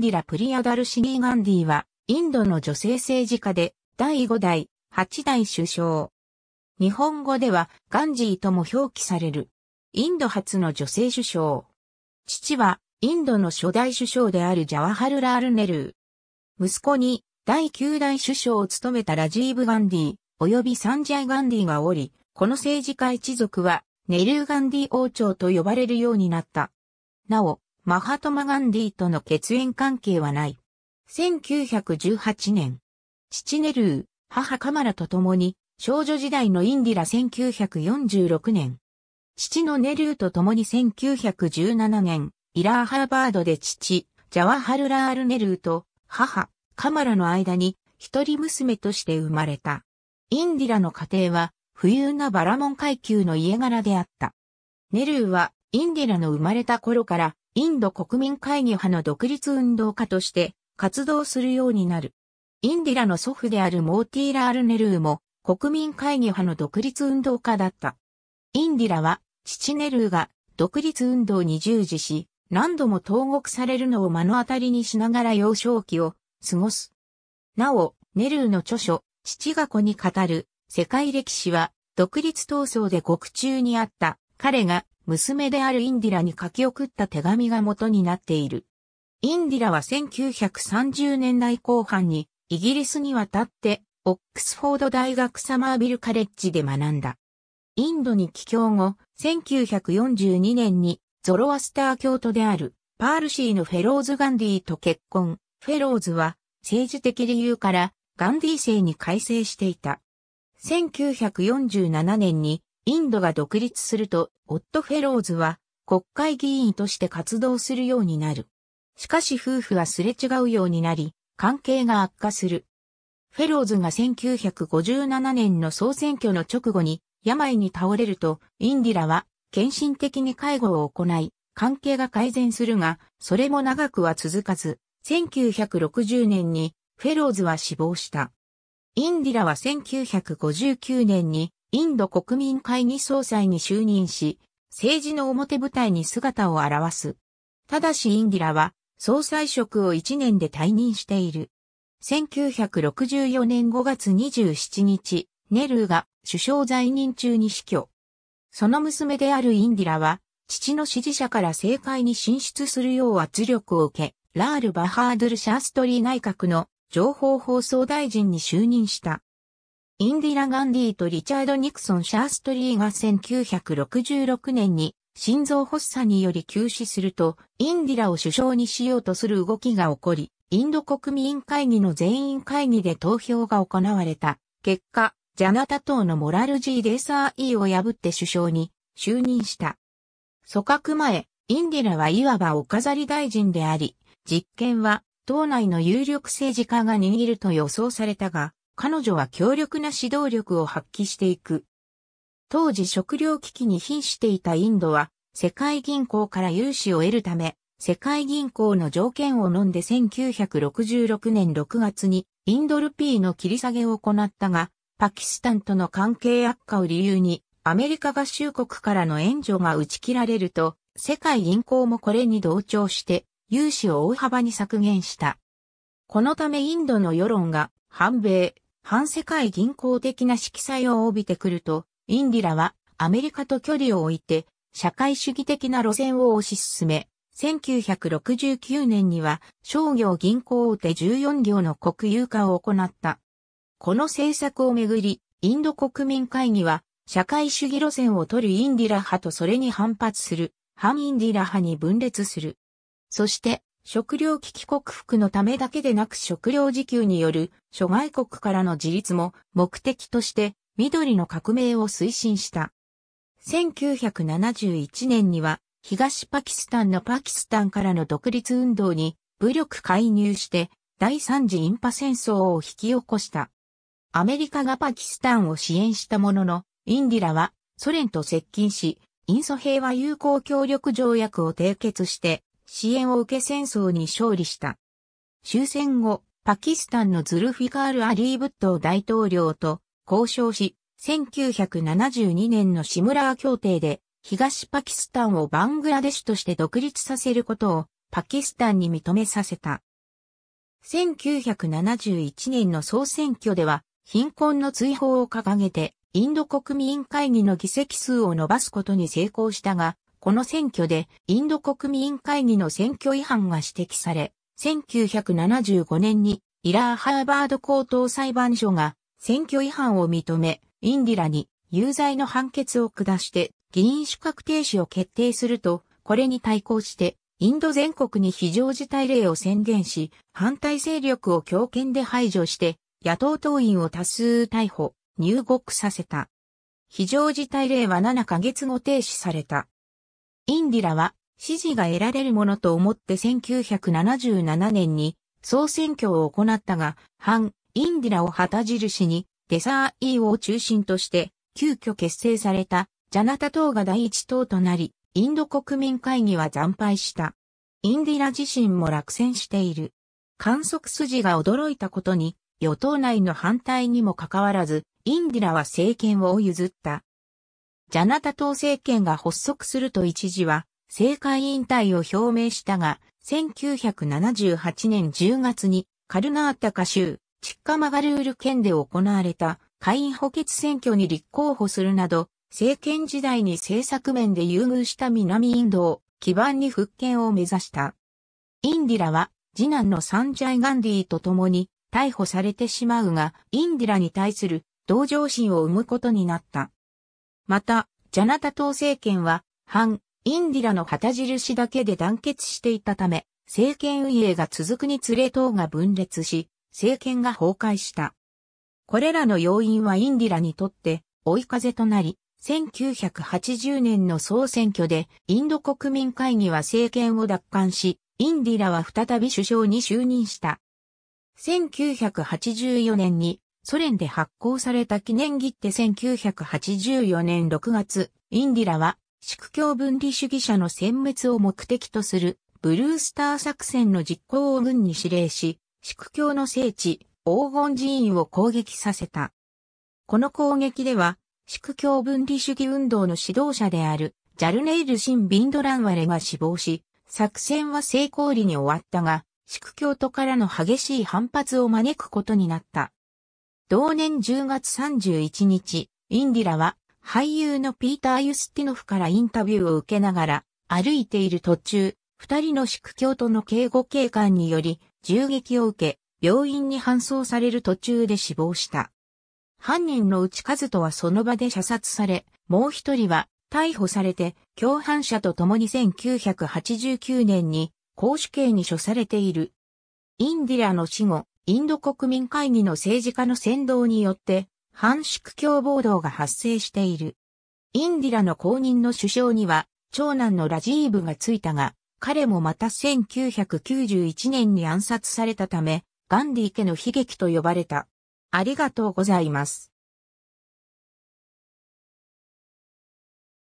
ンディラ・プリアダルシニー・ガンディは、インドの女性政治家で、第5代、8代首相。日本語では、ガンジーとも表記される。インド初の女性首相。父は、インドの初代首相であるジャワハルラール・ネルー。息子に、第9代首相を務めたラジーブ・ガンディ、及びサンジャイ・ガンディがおり、この政治家一族は、ネルー・ガンディ王朝と呼ばれるようになった。なお、マハトマガンディとの血縁関係はない。1918年、父ネルー、母カマラと共に、少女時代のインディラ1946年、父のネルーと共に1917年、イラーハーバードで父、ジャワハルラールネルーと母、カマラの間に一人娘として生まれた。インディラの家庭は富裕なバラモン階級の家柄であった。ネルーはインディラの生まれた頃からインド国民会議派の独立運動家として活動するようになる。インディラの祖父であるモーティーラール・ネルーも国民会議派の独立運動家だった。インディラは父ネルーが独立運動に従事し、何度も投獄されるのを目の当たりにしながら幼少期を過ごす。なお、ネルーの著書、父が子に語る世界歴史は独立闘争で獄中にあった彼が娘であるインディラに書き送った手紙が元になっている。インディラは1930年代後半にイギリスに渡ってオックスフォード大学サマービルカレッジで学んだ。インドに帰郷後、1942年にゾロアスター教徒であるパールシーのフェローズ・ガンディと結婚。フェローズは政治的理由からガンディー制に改正していた。1947年にインドが独立すると、オット・フェローズは国会議員として活動するようになる。しかし夫婦はすれ違うようになり、関係が悪化する。フェローズが1957年の総選挙の直後に病に倒れると、インディラは献身的に介護を行い、関係が改善するが、それも長くは続かず、1960年にフェローズは死亡した。インディラは1959年にインド国民会議総裁に就任し、政治の表舞台に姿を現す。ただしインディラは、総裁職を1年で退任している。1964年5月27日、ネルーが首相在任中に死去。その娘であるインディラは、父の支持者から政界に進出するよう圧力を受け、ラール・バハードル・シャーストリー内閣の情報放送大臣に就任した。インディラ・ガンディとリチャード・ニクソン・シャーストリーが1966年に心臓発作により休止すると、インディラを首相にしようとする動きが起こり、インド国民会議の全員会議で投票が行われた。結果、ジャナタ党のモラルジー・デサーイを破って首相に就任した。組閣前、インディラはいわばお飾り大臣であり、実権は党内の有力政治家が握ると予想されたが、彼女は強力な指導力を発揮していく。当時食糧危機に瀕していたインドは、世界銀行から融資を得るため、世界銀行の条件を飲んで1966年6月にインドルピーの切り下げを行ったが、パキスタンとの関係悪化を理由にアメリカ合衆国からの援助が打ち切られると、世界銀行もこれに同調して融資を大幅に削減した。このためインドの世論が反米、反世界銀行的な色彩を帯びてくると、インディラはアメリカと距離を置いて、社会主義的な路線を推し進め、1969年には商業銀行大手14行の国有化を行った。この政策をめぐり、インド国民会議は社会主義路線を取るインディラ派とそれに反発する、反インディラ派に分裂する。そして、食料危機克服のためだけでなく食料自給による諸外国からの自立も目的として緑の革命を推進した。1971年には東パキスタンのパキスタンからの独立運動に武力介入して第三次インパ戦争を引き起こした。アメリカがパキスタンを支援したものの、インディラはソ連と接近し、インソ平和友好協力条約を締結して、支援を受け戦争に勝利した。終戦後、パキスタンのズルフィカール・アリー・ブット大統領と交渉し、1972年のシムラー協定で東パキスタンをバングラデシュとして独立させることをパキスタンに認めさせた。1971年の総選挙では貧困の追放を掲げてインド国民会議の議席数を伸ばすことに成功したが、この選挙でインド国民会議の選挙違反が指摘され、1975年にイラーハーバード高等裁判所が選挙違反を認め、インディラに有罪の判決を下して議員資格停止を決定すると、これに対抗して、インド全国に非常事態令を宣言し、反対勢力を強権で排除して、野党党員を多数逮捕、入国させた。非常事態令は7ヶ月後停止された。インディラは支持が得られるものと思って1977年に総選挙を行ったが、反インディラを旗印にデサーイを中心として急遽結成されたジャナタ党が第一党となり、インド国民会議は惨敗した。インディラ自身も落選している。観測筋が驚いたことに、与党内の反対にもかかわらず、インディラは政権を譲った。ジャナタ党政権が発足すると一時は政界引退を表明したが、1978年10月にカルナータカ州、チッカマガルール県で行われた会員補欠選挙に立候補するなど、政権時代に政策面で優遇した南インドを基盤に復権を目指した。インディラは次男のサンジャイ・ガンディと共に逮捕されてしまうが、インディラに対する同情心を生むことになった。また、ジャナタ党政権は、反、インディラの旗印だけで団結していたため、政権運営が続くにつれ党が分裂し、政権が崩壊した。これらの要因はインディラにとって追い風となり、1980年の総選挙でインド国民会議は政権を奪還し、インディラは再び首相に就任した。1984年にソ連で発行された記念切手1984年6月、インディラは、宿教分離主義者の殲滅を目的とする、ブルースター作戦の実行を軍に指令し、宿教の聖地、黄金寺院を攻撃させた。この攻撃では、宿教分離主義運動の指導者である、ジャルネイル・シン・ビンドランワレが死亡し、作戦は成功裏に終わったが、宿教徒からの激しい反発を招くことになった。同年10月31日、インディラは俳優のピーター・ユスティノフからインタビューを受けながら、歩いている途中、二人の宿教との警護警官により、銃撃を受け、病院に搬送される途中で死亡した。犯人の内和人はその場で射殺され、もう一人は逮捕されて、共犯者と共に1989年に公主刑に処されている。インディラの死後、インド国民会議の政治家の先導によって、反縮共暴動が発生している。インディラの公認の首相には、長男のラジーブがついたが、彼もまた1991年に暗殺されたため、ガンディ家の悲劇と呼ばれた。ありがとうございます。